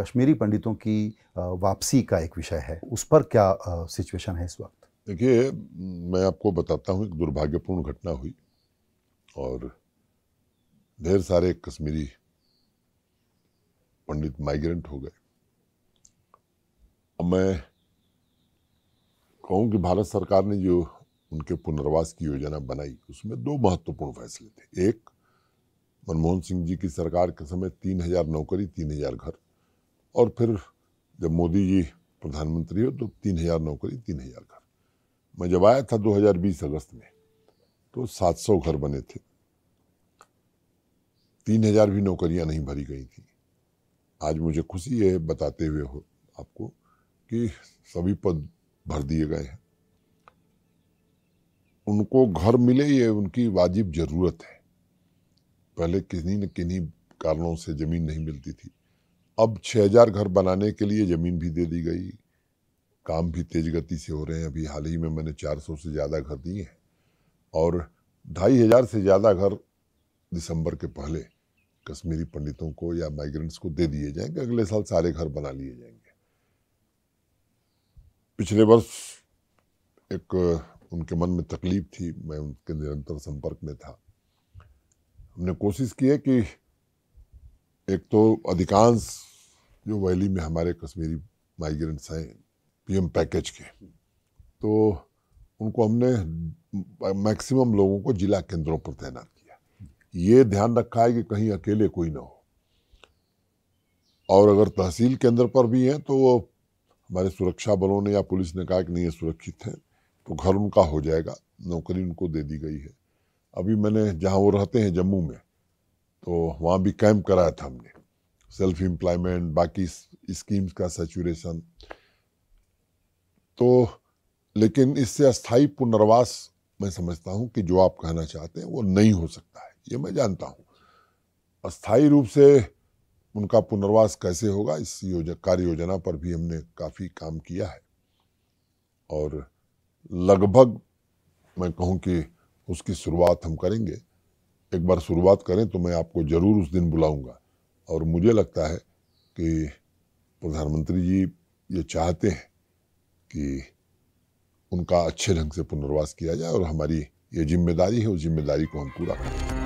कश्मीरी पंडितों की वापसी का एक विषय है उस पर क्या सिचुएशन है इस वक्त देखिए मैं आपको बताता हूँ एक दुर्भाग्यपूर्ण घटना हुई और ढेर सारे कश्मीरी पंडित माइग्रेंट हो गए अब मैं कहूँ कि भारत सरकार ने जो उनके पुनर्वास की योजना बनाई उसमें दो महत्वपूर्ण फैसले थे एक मनमोहन सिंह जी की सरकार के समय तीन हजार नौकरी तीन हजार घर और फिर जब मोदी जी प्रधानमंत्री हो तो तीन हज़ार नौकरी तीन हज़ार घर मैं जब आया था 2020 अगस्त में तो 700 घर बने थे तीन हज़ार भी नौकरियां नहीं भरी गई थी आज मुझे खुशी है बताते हुए हो आपको कि सभी पद भर दिए गए हैं उनको घर मिले ये उनकी वाजिब ज़रूरत है पहले किन्हीं न किन्हीं कारणों से ज़मीन नहीं मिलती थी अब 6000 घर बनाने के लिए ज़मीन भी दे दी गई काम भी तेज़ गति से हो रहे हैं अभी हाल ही में मैंने 400 से ज़्यादा घर दिए हैं और ढाई हज़ार से ज़्यादा घर दिसंबर के पहले कश्मीरी पंडितों को या माइग्रेंट्स को दे दिए जाएंगे अगले साल सारे घर बना लिए जाएंगे पिछले वर्ष एक उनके मन में तकलीफ थी मैं उनके निरंतर संपर्क में था हमने कोशिश की है कि एक तो अधिकांश जो वैली में हमारे कश्मीरी माइग्रेंट्स हैं पीएम पैकेज के तो उनको हमने मैक्सिमम लोगों को जिला केंद्रों पर तैनात किया ये ध्यान रखा है कि कहीं अकेले कोई ना हो और अगर तहसील केंद्र पर भी हैं तो वो हमारे सुरक्षा बलों ने या पुलिस ने कहा कि नहीं ये सुरक्षित हैं तो घर उनका हो जाएगा नौकरी उनको दे दी गई है अभी मैंने जहाँ वो रहते हैं जम्मू में तो वहाँ भी कैंप कराया था हमने सेल्फ एम्प्लॉयमेंट बाकी स्कीम्स का सेचुरेशन तो लेकिन इससे अस्थाई पुनर्वास मैं समझता हूँ कि जो आप कहना चाहते हैं वो नहीं हो सकता है ये मैं जानता हूँ अस्थाई रूप से उनका पुनर्वास कैसे होगा इस योजना कार्य योजना पर भी हमने काफ़ी काम किया है और लगभग मैं कहूँ कि उसकी शुरुआत हम करेंगे एक बार शुरुआत करें तो मैं आपको ज़रूर उस दिन बुलाऊंगा और मुझे लगता है कि प्रधानमंत्री जी ये चाहते हैं कि उनका अच्छे ढंग से पुनर्वास किया जाए और हमारी ये जिम्मेदारी है उस जिम्मेदारी को हम पूरा करें